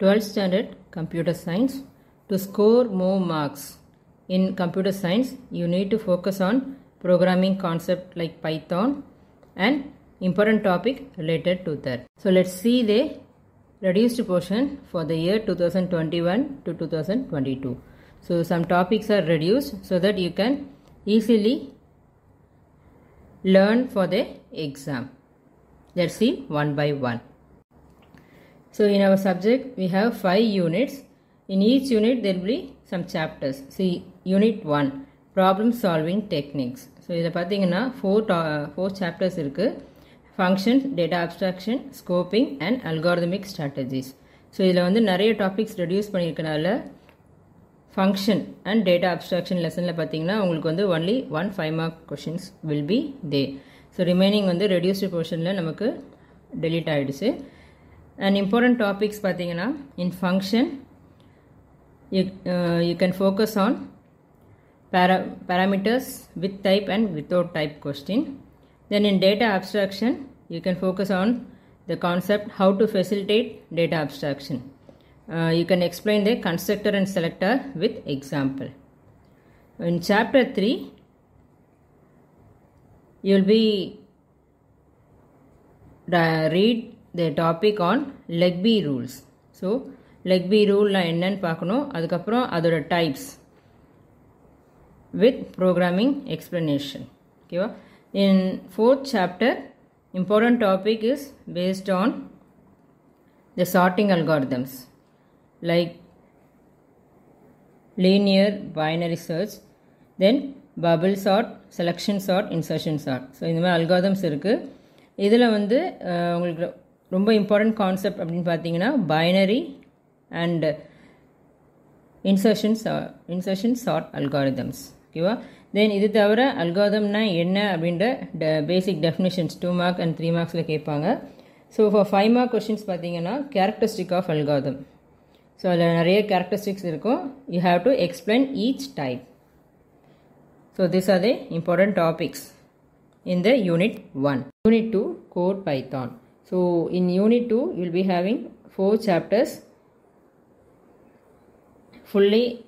12th standard computer science. To score more marks in computer science, you need to focus on programming concept like Python and important topic related to that. So let's see the reduced portion for the year 2021 to 2022. So some topics are reduced so that you can easily learn for the exam. Let's see one by one. So in our subject we have 5 units. In each unit there will be some chapters. See unit 1 problem solving techniques. So இதில் பார்த்தீங்கன்னா four four chapters இருக்குது functions data abstraction scoping and algorithmic strategies so இதில் வந்து நிறைய topics reduce பண்ணியிருக்கனால function and data abstraction லெசனில் பார்த்தீங்கன்னா உங்களுக்கு வந்து only one five mark questions will be the so remaining வந்து ரெடியூஸ்டு போர்ஷனில் நமக்கு டெலீட் ஆகிடுச்சு And important topics பார்த்தீங்கன்னா in function you, uh, you can focus on para parameters with type and without type question. Then in data abstraction you can focus on the concept how to facilitate data abstraction. Uh, you can explain the constructor and selector with example. In chapter 3 you will be uh, read the topic on LEGB rules so LEGB ரூல்லாம் என்னன்னு பார்க்கணும் அதுக்கப்புறம் அதோட types with programming explanation ஓகேவா in fourth chapter important topic is based on the sorting algorithms like linear binary search then bubble sort selection sort insertion sort so இந்த மாதிரி algorithms இருக்குது இதில் வந்து உங்களுக்கு ரொம்ப இம்பார்ட்டண்ட் கான்செப்ட் அப்படின்னு பார்த்தீங்கன்னா binary and insertions insertion sort algorithms ஓகேவா தென் இது தவிர அல்காரிதம்னா என்ன அப்படின்ற the basic definitions two mark and three மார்க்ஸில் கேட்பாங்க so for five mark questions பார்த்தீங்கன்னா கேரக்டரிஸ்டிக் ஆஃப் அல்காரிதம் ஸோ அதில் நிறைய கேரக்டரிஸ்டிக்ஸ் இருக்கும் you have to explain each type so this are the important topics in the unit one unit two Code Python. So in unit 2 you will be having 4 chapters fully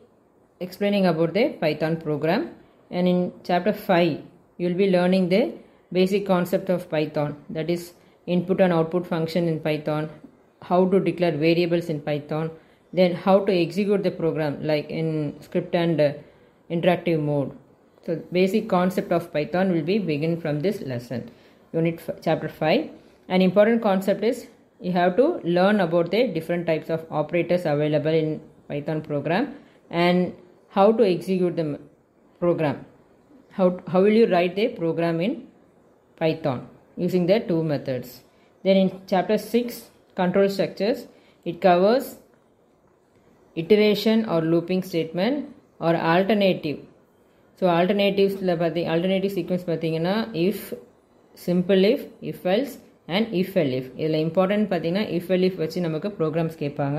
explaining about the Python program and in chapter 5 you will be learning the basic concept of Python that is input and output function in Python, how to declare variables in Python, then how to execute the program like in script and uh, interactive mode. So basic concept of Python will be begin from this lesson unit chapter 5 an important concept is you have to learn about the different types of operators available in Python program and how to execute the program. How, how will you write the program in Python using the two methods. Then in chapter 6 control structures it covers iteration or looping statement or alternative. So alternatives, பார்த்தி alternative sequence பார்த்தீங்கன்னா if if if if and if elif இதில் important பார்த்தீங்கன்னா if elif வச்சு நமக்கு programs கேட்பாங்க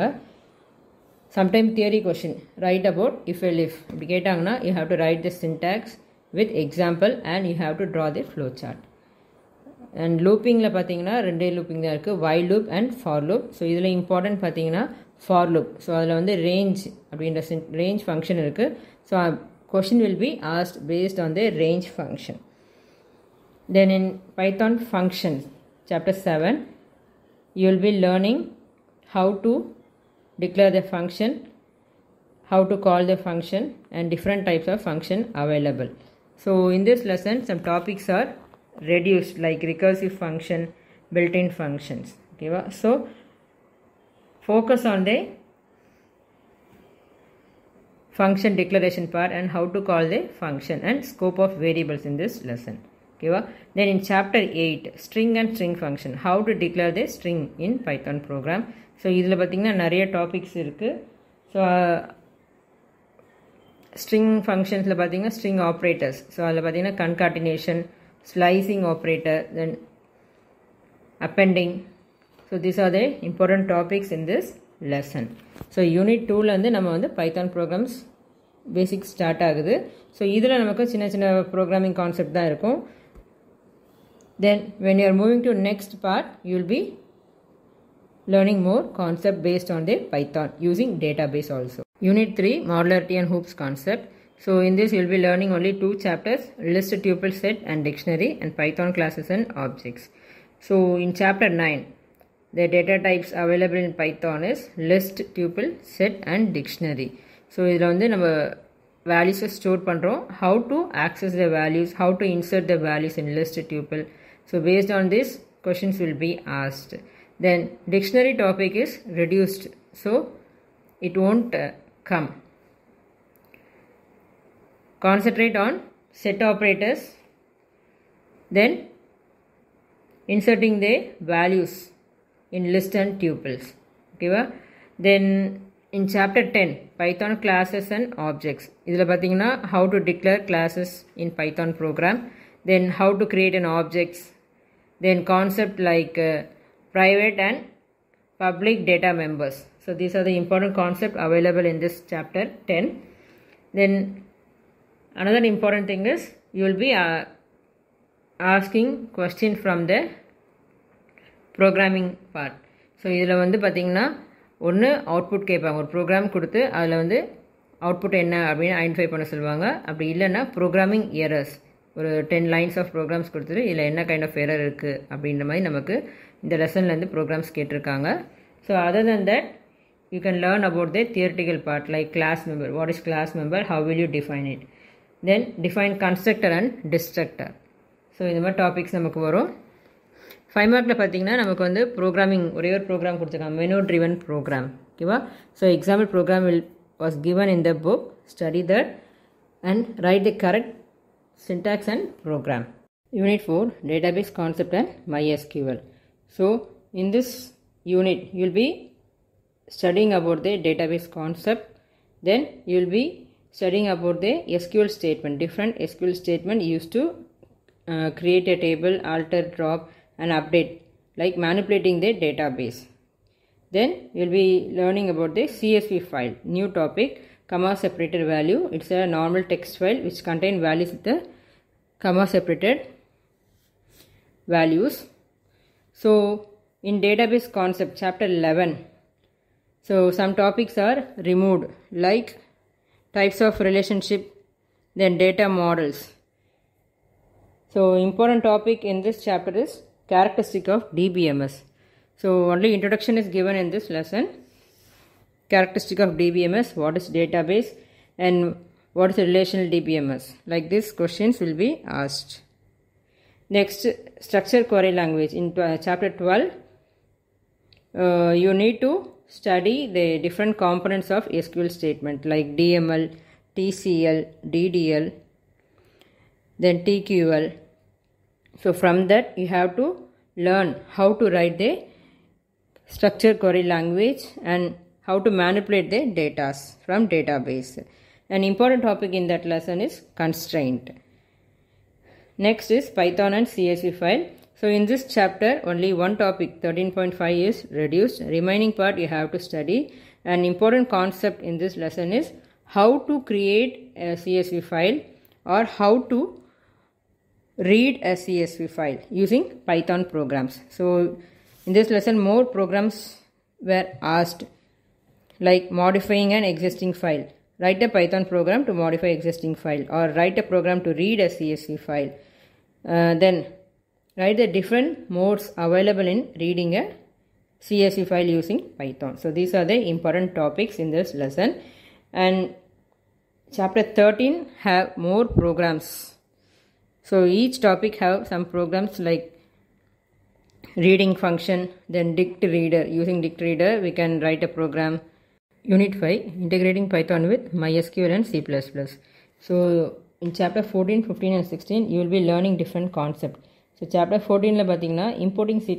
sometime theory question write about if elif இப்படி கேட்டாங்கன்னா you have to write the syntax with example and you have to draw the flow chart and லூப்பிங்கில் பார்த்தீங்கன்னா ரெண்டே லூப்பிங் தான் இருக்குது while loop and for loop so இதில் important பார்த்தீங்கன்னா for loop so அதில் வந்து ரேஞ்ச் அப்படின்ற சின் ரேஞ்ச் ஃபங்க்ஷன் இருக்குது so question will be asked based on the range function then in Python functions chapter 7 you will be learning how to declare the function how to call the function and different types of function available so in this lesson some topics are reduced like recursive function built-in functions okay so focus on the function declaration part and how to call the function and scope of variables in this lesson ஓகேவா then in chapter eight string and string function how to declare the string in Python program so இதில் பார்த்திங்கன்னா நிறைய topics இருக்குது so string ஃபங்க்ஷன்ஸில் பார்த்தீங்கன்னா string operators so அதில் பார்த்தீங்கன்னா concatenation slicing operator then appending so this are the important topics in this lesson so unit டூவில் வந்து நம்ம வந்து பைத்தான் ப்ரோக்ராம்ஸ் பேசிக் ஸ்டார்ட் ஆகுது ஸோ இதில் நமக்கு சின்ன சின்ன ப்ரோக்ராமிங் கான்செப்ட் தான் இருக்கும் then when you are moving to next part you will be learning more concept based on the python using database also unit 3 modularity and hoops concept so in this you will be learning only two chapters list tuple set and dictionary and python classes and objects so in chapter 9 the data types available in python is list tuple set and dictionary so இதில் the number values stored. பண்ணுறோம் how to access the values how to insert the values in list tuple so based on this, questions will be asked. Then dictionary topic is reduced. So it won't uh, come. Concentrate on set operators. Then inserting the values in list and tuples. Okay, then in chapter 10 python classes and objects இதில் பார்த்தீங்கன்னா how to declare classes in python program then how to create an objects Then concept like uh, private and public data members. So these are the important concept available in this chapter 10. Then another important thing is you will be uh, asking question from the programming part so இதில் வந்து பார்த்திங்கன்னா ஒன்று output கேட்பாங்க ஒரு program கொடுத்து அதில் வந்து output என்ன அப்படின்னு ஐடென்டிஃபை பண்ண சொல்லுவாங்க அப்படி இல்லைன்னா ப்ரோக்ராமிங் எரர்ஸ் ஒரு டென் லைன்ஸ் ஆஃப் ப்ரோக்ராம்ஸ் கொடுத்துட்டு இதில் என்ன கைண்ட் ஆஃப் ஃபேரர் இருக்குது அப்படின்ற மாதிரி நமக்கு இந்த லெசன்லேருந்து ப்ரோக்ராம்ஸ் கேட்டிருக்காங்க so other than that you can learn about the theoretical part like class member what is class member how will you define it then define constructor and destructor so இந்த மாதிரி topics நமக்கு வரும் five மார்க்கில் பார்த்தீங்கன்னா நமக்கு வந்து programming ஒரே ஒரு ப்ரோக்ராம் கொடுத்துருக்காங்க மெனோ ட்ரிவன் ப்ரோக்ராம் ஓகேவா so example program will was given in the book study that and write the correct syntax and program unit 4 database concept and mysql so in this unit you'll be studying about the database concept then you'll be studying about the sql statement different sql statement used to uh, create a table alter drop and update like manipulating the database then you'll be learning about the csv file new topic comma separated value. It's a normal text file which contain values with the comma separated values. So in database concept chapter 11 so some topics are removed like types of relationship then data models so important topic in this chapter is characteristic of DBMS so only introduction is given in this lesson characteristic of DBMS, what is database and what is relational DBMS. Like these questions will be asked. Next, structure query language. In chapter 12, uh, you need to study the different components of SQL statement like DML, TCL, DDL, then TQL. So from that you have to learn how to write the structure query language and how to manipulate the data from database. An important topic in that lesson is constraint. Next is Python and CSV file. So in this chapter only one topic 13.5 is reduced. Remaining part you have to study. An important concept in this lesson is how to create a CSV file or how to read a CSV file using Python programs. So in this lesson more programs were asked like modifying an existing file. Write a Python program to modify existing file or write a program to read a CSV file. Uh, then write the different modes available in reading a CSV file using Python. So these are the important topics in this lesson. And chapter 13 have more programs. So each topic have some programs like reading function, then dict reader. Using dict reader, we can write a program Unit 5 Integrating Python with MySQL and C++. So in chapter 14, 15 and 16 you will be learning different concept. So chapter 14 ல importing C++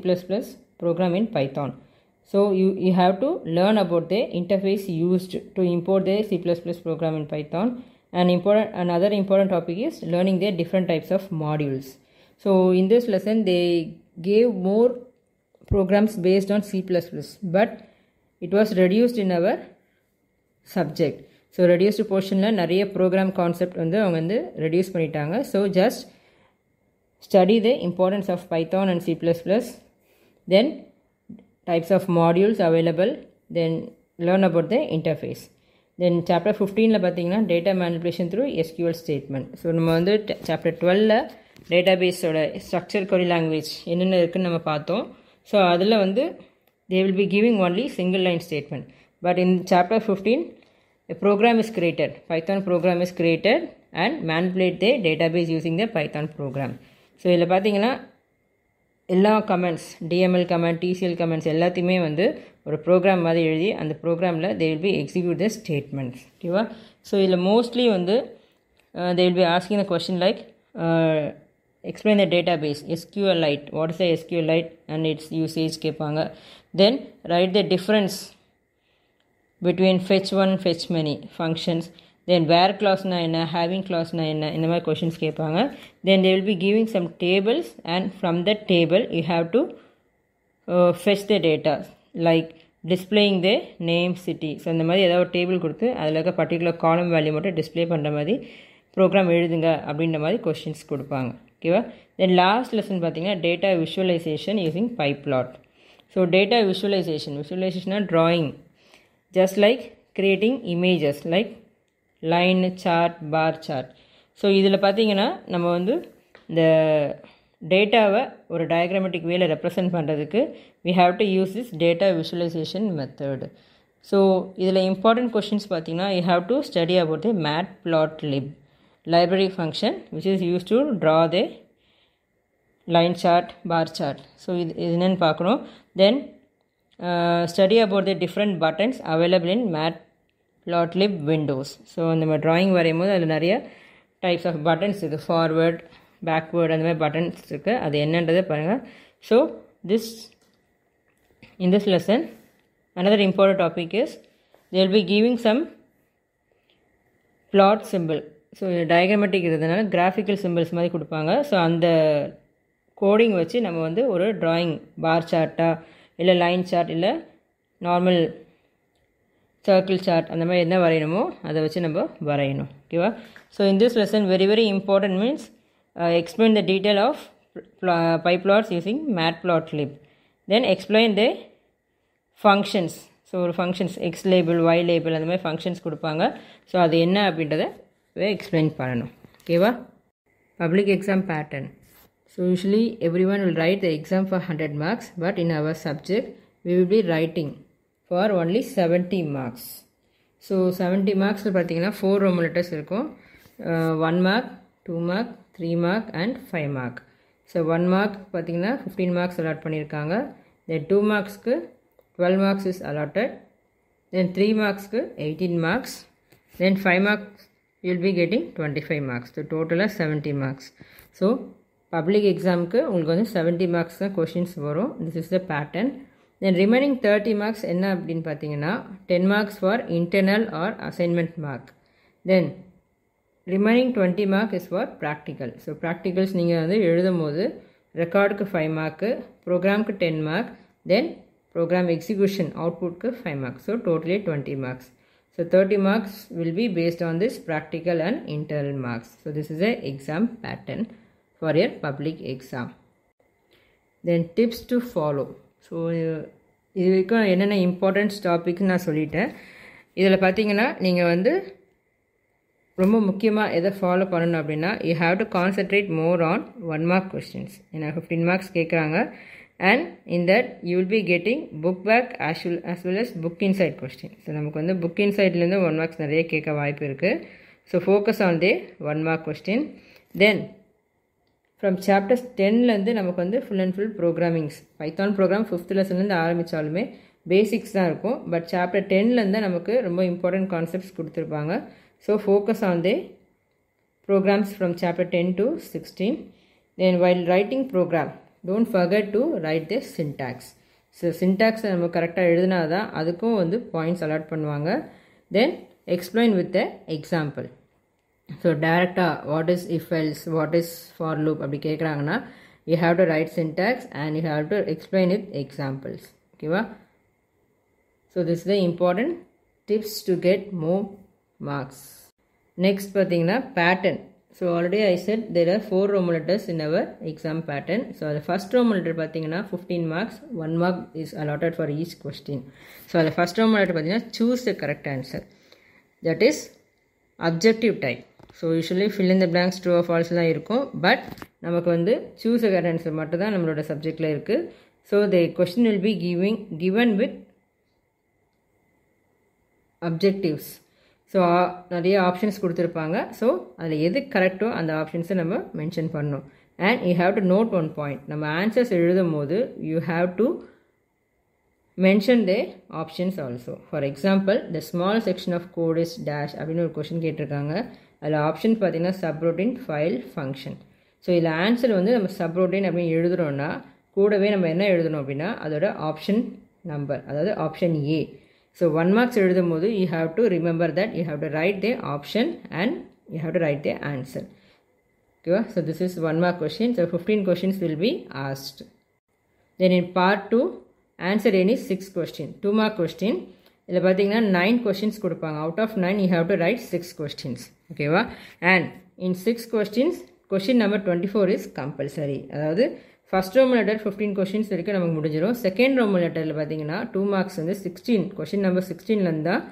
program in Python. So you, you have to learn about the interface used to import the C++ program in Python and important another important topic is learning the different types of modules. So in this lesson they gave more programs based on C++ but it was reduced in our subject so reduced போர்ஷனில் நிறைய program concept வந்து அவங்க வந்து reduce பண்ணிட்டாங்க so just study importance of Python and C plus plus then types of modules available then learn about the interface then chapter ஃபிஃப்டீனில் பார்த்தீங்கன்னா data manipulation through SQL statement so நம்ம வந்து சாப்டர் டுவெலில் பேஸோட ஸ்ட்ரக்சர் கொரி லாங்குவேஜ் என்னென்ன இருக்குதுன்னு நம்ம பார்த்தோம் ஸோ அதில் வந்து they will be giving only single line statement. But in chapter 15, a program is created, Python program is created and manipulate the database using the Python program. So இதில் பார்த்தீங்கன்னா எல்லா comments DML comment DCL comments எல்லாத்தையுமே வந்து ஒரு program மாதிரி எழுதி அந்த ப்ரோக்ராமில் they will be execute the statements ஓகேவா ஸோ இதில் மோஸ்ட்லி வந்து they will be asking the question like explain the data base SQLite what's is the SQLite and its usage கேட்பாங்க Then write the difference between fetch one, fetch many functions. Then where கிளாஸ்னா என்ன having கிளாஸ்னா என்ன இந்த மாதிரி questions கேட்பாங்க then they will be giving some tables and from the table you have to fetch the data like displaying the name city so அந்த மாதிரி ஏதாவது ஒரு டேபிள் கொடுத்து அதில் இருக்க பர்டிகுலர் காலம் வேல்யூ மட்டும் டிஸ்பிளே பண்ணுற மாதிரி ப்ரோக்ராம் எழுதுங்க அப்படின்ற மாதிரி கொஷின்ஸ் கொடுப்பாங்க ஓகேவா தென் லாஸ்ட் லெசன் பார்த்தீங்கன்னா data visualization using pyplot so data visualization visualization drawing just like like images like like line chart bar chart so இதில் பார்த்தீங்கன்னா நம்ம வந்து இந்த டேட்டாவை ஒரு டயக்ராமேட்டிக் வேல ரெப்ரசன்ட் பண்ணுறதுக்கு we have to use this data visualization method so இதில் இம்பார்ட்டண்ட் கொஷின்ஸ் பார்த்தீங்கன்னா you have to study about the matplotlib library function which is use to draw the line chart bar chart so இது என்னென்னு பார்க்கணும் Then uh, study about the different buttons available in matplotlib windows so அந்த மாதிரி drawing வரையும் போது அதில் நிறைய types of buttons இருக்குது ஃபார்வேர்ட் பேக்வேர்டு அந்த மாதிரி பட்டன்ஸ் இருக்குது அது என்னன்றதை பாருங்கள் so this in this lesson another important topic is they will be giving some plot symbol so diagrammatic இருந்ததுனால கிராஃபிக்கல் சிம்பிள்ஸ் மாதிரி கொடுப்பாங்க ஸோ அந்த கோடிங் வச்சு நம்ம வந்து ஒரு ட்ராயிங் பார் சார்ட்டாக இல்லை லைன் சார்ட் இல்லை நார்மல் சர்க்கிள் சார்ட் அந்த மாதிரி என்ன வரையணுமோ அதை வச்சு நம்ம வரையணும் ஓகேவா so in this lesson very very important means explain the detail of using matplotlib then explain the functions so ஒரு functions X label Y label அந்த மாதிரி ஃபங்க்ஷன்ஸ் கொடுப்பாங்க ஸோ அது என்ன அப்படின்றத எக்ஸ்பிளைன் பண்ணணும் ஓகேவா public exam pattern So usually everyone will write the exam for 100 marks but in our subject we will be writing for only 70 marks. So 70 marks will be 4 Roman letters. Uh, 1 mark, 2 mark, 3 mark and 5 mark. So 1 mark is 15 marks allotted. Then 2 marks 12 marks is allotted. Then 3 marks 18 marks. Then 5 marks you will be getting 25 marks. The total is 70 marks. So public எக்ஸாமுக்கு உங்களுக்கு வந்து seventy marks தான் questions வரும் this is the pattern then remaining thirty marks என்ன அப்படின்னு பார்த்தீங்கன்னா ten marks for internal or assignment mark then remaining twenty mark is for practical so practicals நீங்கள் வந்து எழுதும் போது ரெக்கார்டுக்கு ஃபைவ் மார்க்கு ப்ரோக்ராமுக்கு ten mark then program execution அவுட்புட்க்கு five marks so totally twenty marks so thirty marks will be based on this practical and internal marks so this is a exam pattern for your public exam. Then tips to follow so இது வரைக்கும் என்னென்ன importance டாபிக்னு நான் சொல்லிட்டேன் இதில் பார்த்தீங்கன்னா நீங்கள் வந்து ரொம்ப முக்கியமாக எதை ஃபாலோ பண்ணணும் அப்படின்னா you have to concentrate more on one mark questions ஏன்னா ஃபிஃப்டீன் மார்க்ஸ் கேட்குறாங்க and in that you will be getting book back as well as well as book inside question so நமக்கு வந்து புக் இன்சைட்லேருந்து ஒன் மார்க்ஸ் நிறைய கேட்க வாய்ப்பு இருக்குது so focus on the one mark question then from chapters டென்லேருந்து நமக்கு வந்து full and full programmings Python program fifth லெசன்லேருந்து ஆரம்பித்தாலுமே பேசிக்ஸ் தான் இருக்கும் பட் சாப்டர் டென்லேருந்து நமக்கு ரொம்ப இம்பார்ட்டண்ட் கான்செப்ட்ஸ் கொடுத்துருப்பாங்க so focus on the programs from chapter ten to sixteen then while writing program don't forget to write the syntax so சின்டாக்ஸை நம்ம கரெக்டாக எழுதினா தான் அதுக்கும் வந்து பாயிண்ட்ஸ் அலாட் பண்ணுவாங்க தென் explain with the example so direct what is if else what is for loop abdi kekranga you have to write syntax and you have to explain it examples okay wa? so this is the important tips to get more marks next pathina pattern so already i said there are four romulators in our exam pattern so the first roman letter pathina 15 marks one mark is allotted for each question so the first roman letter pathina choose the correct answer that is objective type so usually fill இந்த blanks true of false தான் இருக்கும் but நமக்கு வந்து choose correct answer மட்டும் தான் நம்மளோட சப்ஜெக்டில் இருக்குது so the question will be giving given with objectives so நிறைய ஆப்ஷன்ஸ் கொடுத்துருப்பாங்க ஸோ அதில் எது கரெக்டோ அந்த ஆப்ஷன்ஸை நம்ம மென்ஷன் பண்ணோம் and you have to note one point நம்ம ஆன்சர்ஸ் எழுதும் போது you have to mention the options also for example the small section of code is dash அப்படின்னு ஒரு கொஷின் கேட்டிருக்காங்க அதில் ஆப்ஷன் பார்த்திங்கன்னா சப்ரோட்டின் ஃபைல் ஃபங்க்ஷன் ஸோ இதில் ஆன்சர் வந்து நம்ம சப்ரோட்டின் அப்படின்னு எழுதுகிறோன்னா கூடவே நம்ம என்ன எழுதணும் அப்படின்னா அதோட ஆப்ஷன் நம்பர் அதாவது option A so one marks எழுதும் போது you have to remember that you have to write the option and you have to write the answer ஓகேவா so this is one mark question so fifteen questions will be asked then in part two answer any six question two mark question இதில் பார்த்தீங்கன்னா nine questions கொடுப்பாங்க out of nine you have to write six questions ஓகேவா and in six questions question number twenty four is compulsory அதாவது first Roman letter fifteen questions வரைக்கும் நமக்கு முடிஞ்சிடும் second Roman லெட்டரில் பார்த்தீங்கன்னா டூ மார்க்ஸ் வந்து சிக்ஸ்டீன் கொஸ்டின் நம்பர் சிக்ஸ்டீன்லேருந்து தான்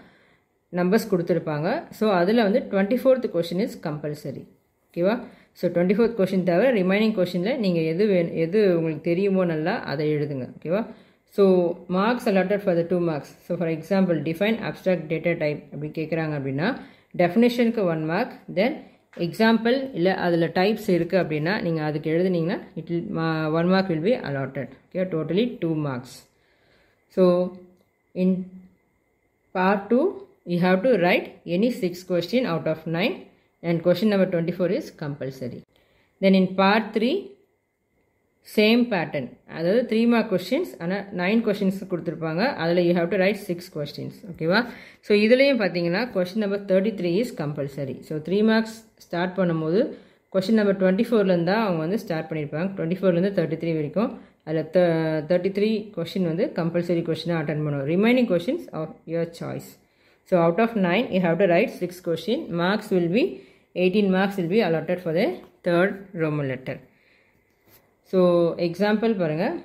நம்பர்ஸ் கொடுத்துருப்பாங்க ஸோ அதில் வந்து twenty fourth question is compulsory ஓகேவா ஸோ டுவெண்ட்டி ஃபோர்த் கொஷின் தவிர ரிமைனிங் கொஷினில் நீங்கள் எது வே எது உங்களுக்கு தெரியுமோ நல்லா அதை எழுதுங்க ஓகேவா So marks allotted for the two marks. So for example, define abstract data type அப்படி one mark. Then example mark then example இல்லை அதில் டைப்ஸ் இருக்குது அப்படின்னா நீங்கள் அதுக்கு it will one mark will be allotted. Okay, totally two marks. So in part 2 you have to write any 6 question out of 9 and question number 24 is compulsory. Then in part 3 same pattern அதாவது three mark questions ஆனால் nine questions கொடுத்துருப்பாங்க அதில் you have to write six questions ஓகேவா so இதுலேயும் பார்த்தீங்கன்னா question number thirty three is compulsory so three marks start பண்ணும்போது question number twenty ஃபோர்லேருந்து தான் அவங்க வந்து ஸ்டார்ட் பண்ணியிருப்பாங்க டுவெண்ட்டி ஃபோர்லேருந்து தேர்ட்டி த்ரீ வரைக்கும் அதில் த தேர்ட்டி த்ரீ கொஷின் வந்து கம்பல்சரி கொஷினாக அட்டன் பண்ணுவோம் remaining questions of your choice so out of nine you have to write six question marks will be eighteen marks will be allotted for the third Roman letter so example பாருங்கள்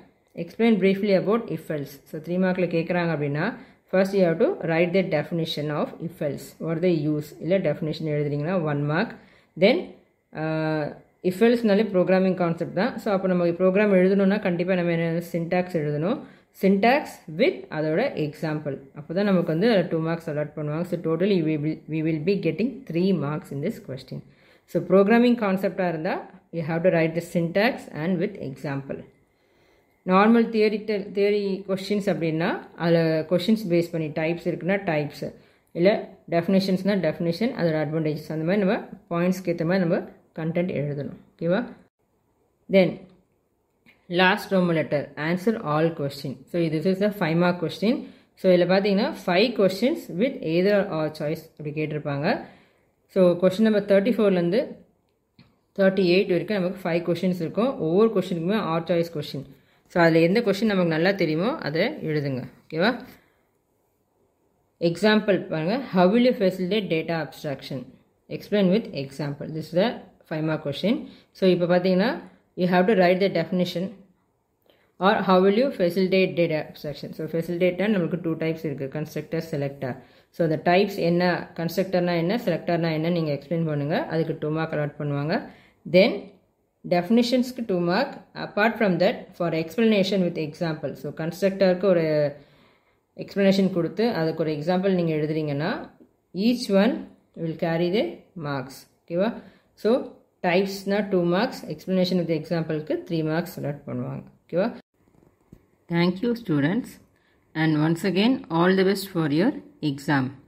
explain briefly about if else so three மார்க்கில் கேட்குறாங்க அப்படின்னா first you have to write the definition of if else or the use இல்லை definition எழுதுறீங்கன்னா one mark தென் இஃபெல்ஸ்னாலே programming concept தான் so அப்போ நம்ம ப்ரோக்ராம் எழுதணும்னா கண்டிப்பாக நம்ம என்ன சின்டாக்ஸ் எழுதணும் சின்டாக்ஸ் வித் அதோட எக்ஸாம்பிள் அப்போ தான் நமக்கு வந்து டூ மார்க்ஸ் அலாட் பண்ணுவாங்க so total we will we will be getting three marks in this question So programming concept are the you have to write the syntax and with example. Normal theory theory questions are questions based on types types. Definitions na definition other advantages and the points content Then last Roman letter answer all question. So this is a 5 mark question. So 5 questions with either or choice so question number thirty ஃபோர்லேருந்து thirty eight வரைக்கும் நமக்கு five questions இருக்கும் ஒவ்வொரு கொஷனுக்குமே or choice question so அதில் எந்த question நமக்கு நல்லா தெரியுமோ அதை எழுதுங்க ஓகேவா எக்ஸாம்பிள் பாருங்கள் how will you facilitate data abstraction explain with example this the five mark question so இப்போ பார்த்தீங்கன்னா you have to write the definition or how will you facilitate data abstraction so ஃபெசிலிட்டேட்டாக நம்மளுக்கு டூ டைப்ஸ் இருக்குது constructor selector so அந்த types என்ன கன்ஸ்ட்ரக்டர்னால் என்ன செலக்டர்னால் என்ன நீங்கள் எக்ஸ்பிளைன் பண்ணுங்கள் அதுக்கு டூ மார்க் அலாட் பண்ணுவாங்க தென் டெஃபினிஷன்ஸ்க்கு two mark apart from that for explanation with example so கன்ஸ்ட்ரக்டருக்கு ஒரு எக்ஸ்ப்ளனேஷன் கொடுத்து அதுக்கு ஒரு எக்ஸாம்பிள் நீங்கள் எழுதுறீங்கன்னா each one will carry the marks ஓகேவா ஸோ டைப்ஸ்னால் டூ மார்க்ஸ் எக்ஸ்ப்ளனேஷன் வித் எக்ஸாம்பிளுக்கு த்ரீ மார்க்ஸ் அலாட் பண்ணுவாங்க ஓகேவா thank you students and once again all the best for your exam.